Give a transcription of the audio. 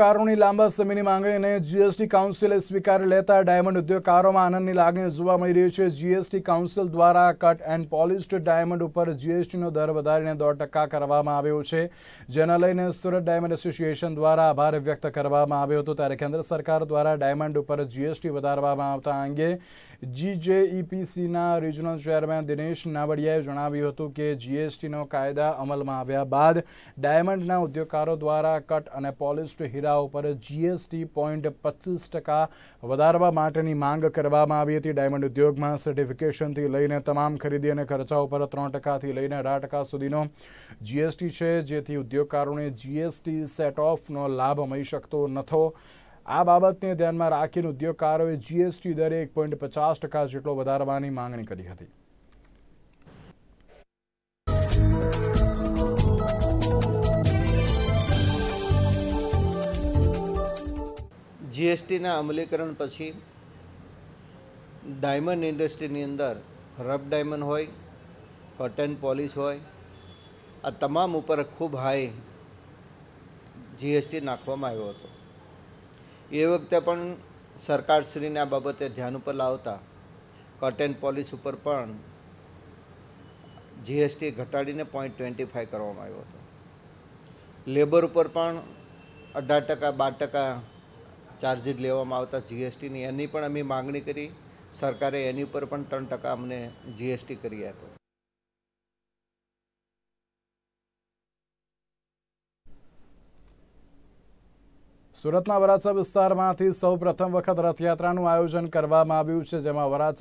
કારોની લાંબા સમયની માંગણીને જીએસટી કાઉન્સિલે સ્વીકારી લેતા ડાયમંડ ઉદ્યોગકારોમાં આનંદની લાગણી જોવા મળી રહી છે જીએસટી કાઉન્સિલ દ્વારા કટ એન્ડ પોલિશ્ડ ડાયમંડ ઉપર જીએસટીનો દર વધારીને દોઢ ટકા કરવામાં આવ્યો છે જેના લઈને સુરત ડાયમંડ એસોસિએશન દ્વારા આભાર વ્યક્ત કરવામાં આવ્યો હતો ત્યારે કેન્દ્ર સરકાર દ્વારા ડાયમંડ ઉપર જીએસટી વધારવામાં આવતા અંગે જીજેઈપીસીના રિજનલ ચેરમેન દિનેશ નાવડિયાએ જણાવ્યું હતું કે જીએસટીનો કાયદા અમલમાં આવ્યા બાદ ડાયમંડના ઉદ્યોગકારો દ્વારા કટ અને પોલિશ્ડ વેરા ઉપર જીએસટી પોઈન્ટ પચીસ ટકા વધારવા માટેની માંગ કરવામાં આવી હતી ડાયમંડ ઉદ્યોગમાં સર્ટિફિકેશનથી લઈને તમામ ખરીદી અને ખર્ચા ઉપર ત્રણ ટકાથી લઈને અઢાર ટકા સુધીનો જીએસટી છે જેથી ઉદ્યોગકારોને જીએસટી સેટ ઓફનો લાભ મળી શકતો નથો આ બાબતને ધ્યાનમાં રાખીને ઉદ્યોગકારોએ જીએસટી દરે એક પોઈન્ટ પચાસ ટકા જેટલો વધારવાની માંગણી કરી હતી જીએસટીના અમલીકરણ પછી ડાયમંડ ઇન્ડસ્ટ્રીની અંદર રફ ડાયમંડ હોય કોટન પોલિશ હોય આ તમામ ઉપર ખૂબ હાઈ જીએસટી નાખવામાં આવ્યો હતો એ વખતે પણ સરકારશ્રીને આ બાબતે ધ્યાન ઉપર લાવતા કોટન પોલિશ ઉપર પણ જીએસટી ઘટાડીને પોઈન્ટ ટ્વેન્ટી ફાઇવ કરવામાં આવ્યો હતો લેબર ઉપર પણ અઢાર ટકા બાર ટકા ચાર્જીસ લેવામાં આવતા જીએસટીની એની પણ અમે માગણી કરી સરકારે એની ઉપર પણ ત્રણ ટકા અમને જીએસટી કરી આપ્યો સુરતના વરાછા વિસ્તારમાંથી સૌ પ્રથમ વખત રથયાત્રાનું આયોજન કરવામાં આવ્યું છે જેમાં વરાછા